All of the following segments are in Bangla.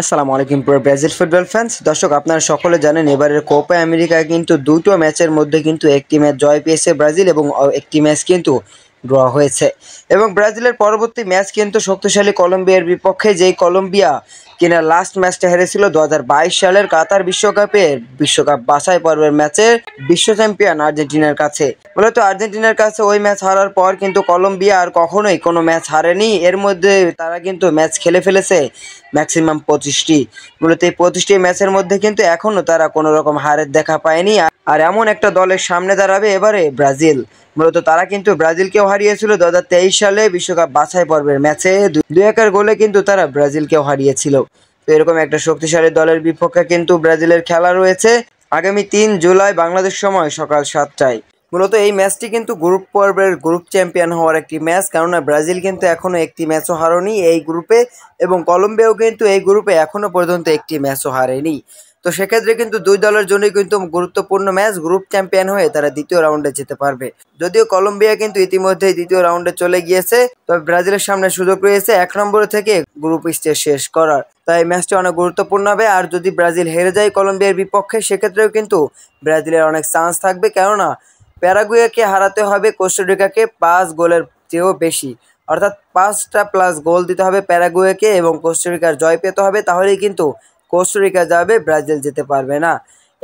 আসসালামু আলাইকুম প্রিয় ব্রাজিল ফুটবল ফ্যান্স দর্শক আপনারা সকলে জানেন এবারের কোপা আমেরিকায় কিন্তু দুটো ম্যাচের মধ্যে কিন্তু একটি ম্যাচ জয় পেয়েছে ব্রাজিল এবং একটি ম্যাচ কিন্তু ড্র হয়েছে এবং ব্রাজিলের পরবর্তী ম্যাচ কিন্তু শক্তিশালী কলম্বিয়ার বিপক্ষে যেই কলম্বিয়া কিনা লাস্ট ম্যাচটা হেরেছিল দু সালের কাতার বিশ্বকাপের বিশ্বকাপ বাছাই পর্বের ম্যাচে বিশ্ব চ্যাম্পিয়ন আর্জেন্টিনার কাছে মূলত আর্জেন্টিনার কাছে ওই ম্যাচ হারার পর কিন্তু কলম্বিয়া আর কখনোই কোনো ম্যাচ হারেনি এর মধ্যে তারা কিন্তু ম্যাচ খেলে ফেলেছে ম্যাক্সিমাম পঁচিশটি মূলত এই পঁচিশটি ম্যাচের মধ্যে কিন্তু এখনও তারা কোনো রকম হারের দেখা পায়নি আর এমন একটা দলের সামনে দাঁড়াবে এবারে ব্রাজিল মূলত তারা কিন্তু ব্রাজিলকেও হারিয়েছিল দু সালে বিশ্বকাপ বাছাই পর্বের ম্যাচে দুই একের গোলে কিন্তু তারা ব্রাজিলকেও হারিয়েছিল তো এরকম একটা শক্তিশালী দলের বিপক্ষে কিন্তু ব্রাজিলের খেলা রয়েছে আগামী তিন জুলাই বাংলাদেশ সময় সকাল সাতটায় মূলত এই ম্যাচটি কিন্তু গ্রুপ পর্বের গ্রুপ চ্যাম্পিয়ন হওয়ার একটি ম্যাচ কেননা ব্রাজিল কিন্তু এখনও একটি ম্যাচও হারেনি এই গ্রুপে এবং কলম্বিয়াও কিন্তু এই গ্রুপে এখনও পর্যন্ত একটি ম্যাচও হারেনি তো সেক্ষেত্রে কিন্তু দুই দলের জন্যই কিন্তু গুরুত্বপূর্ণ ম্যাচ গ্রুপ চ্যাম্পিয়ন হয়ে তারা দ্বিতীয় রাউন্ডে যেতে পারবে যদিও কলম্বিয়া কিন্তু ইতিমধ্যে দ্বিতীয় রাউন্ডে চলে গিয়েছে তবে ব্রাজিলের সামনে সুযোগ রয়েছে এক নম্বরে থেকে গ্রুপ স্টেজ শেষ করার তাই ম্যাচটি অনেক গুরুত্বপূর্ণ হবে আর যদি ব্রাজিল হেরে যায় কলম্বিয়ার বিপক্ষে সেক্ষেত্রেও কিন্তু ব্রাজিলের অনেক চান্স থাকবে কেননা প্যারাগুয়েকে হারাতে হবে কোস্টারিকাকে পাঁচ গোলের চেয়েও বেশি অর্থাৎ পাঁচটা প্লাস গোল দিতে হবে প্যারাগুয়েকে এবং কোস্টারিকার জয় পেতে হবে তাহলেই কিন্তু কোস্টারিকা যাবে ব্রাজিল যেতে পারবে না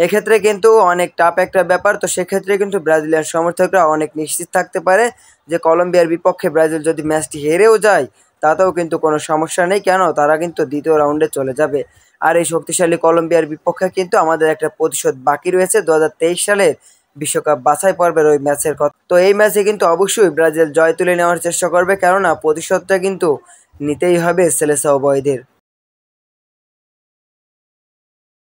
এক্ষেত্রে কিন্তু অনেক টাপ একটা ব্যাপার তো সেক্ষেত্রে কিন্তু ব্রাজিলের সমর্থকরা অনেক নিশ্চিত থাকতে পারে যে কলম্বিয়ার বিপক্ষে ব্রাজিল যদি ম্যাচটি হেরেও যায় তাতেও কিন্তু কোনো সমস্যা নেই কেন তারা কিন্তু দ্বিতীয় রাউন্ডে চলে যাবে আর এই শক্তিশালী কলম্বিয়ার বিপক্ষে কিন্তু আমাদের একটা প্রতিশোধ বাকি রয়েছে দু সালের বিশ্বকাপ বাছাই পর্বের ওই ম্যাচের কথা তো এই ম্যাচে কিন্তু অবশ্যই ব্রাজিল জয় তুলে নেওয়ার চেষ্টা করবে কেননা প্রতিশোধটা কিন্তু নিতেই হবে সেলেসাও বয়দের